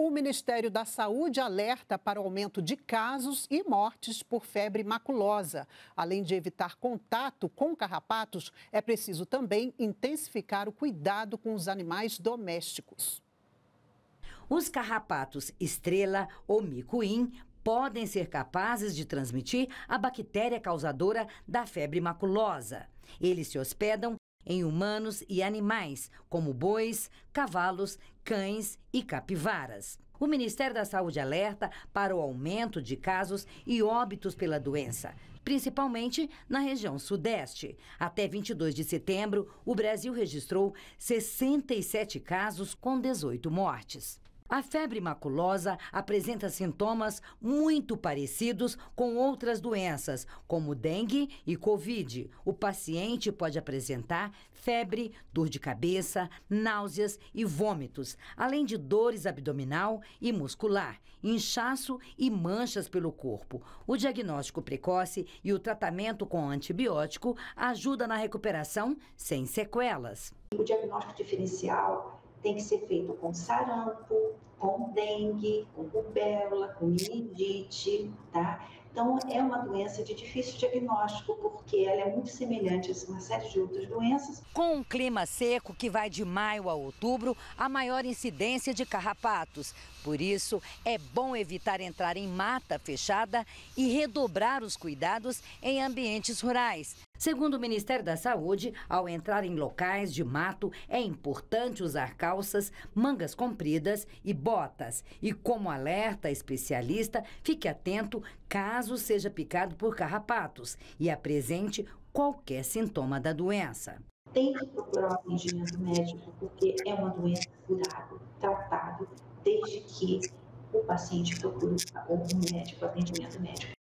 O Ministério da Saúde alerta para o aumento de casos e mortes por febre maculosa. Além de evitar contato com carrapatos, é preciso também intensificar o cuidado com os animais domésticos. Os carrapatos estrela ou micuim podem ser capazes de transmitir a bactéria causadora da febre maculosa. Eles se hospedam em humanos e animais, como bois, cavalos, cães e capivaras. O Ministério da Saúde alerta para o aumento de casos e óbitos pela doença, principalmente na região sudeste. Até 22 de setembro, o Brasil registrou 67 casos com 18 mortes. A febre maculosa apresenta sintomas muito parecidos com outras doenças, como dengue e covid. O paciente pode apresentar febre, dor de cabeça, náuseas e vômitos, além de dores abdominal e muscular, inchaço e manchas pelo corpo. O diagnóstico precoce e o tratamento com antibiótico ajuda na recuperação sem sequelas. O diagnóstico diferencial tem que ser feito com sarampo, com dengue, com rubéola, com meningite, tá? Então, é uma doença de difícil diagnóstico, porque ela é muito semelhante a uma série de outras doenças. Com um clima seco que vai de maio a outubro, a maior incidência de carrapatos. Por isso, é bom evitar entrar em mata fechada e redobrar os cuidados em ambientes rurais. Segundo o Ministério da Saúde, ao entrar em locais de mato, é importante usar calças, mangas compridas e botas. E como alerta especialista, fique atento caso seja picado por carrapatos e apresente qualquer sintoma da doença. Tem que procurar o atendimento médico, porque é uma doença curada, tratada, desde que o paciente procure o médico, atendimento médico.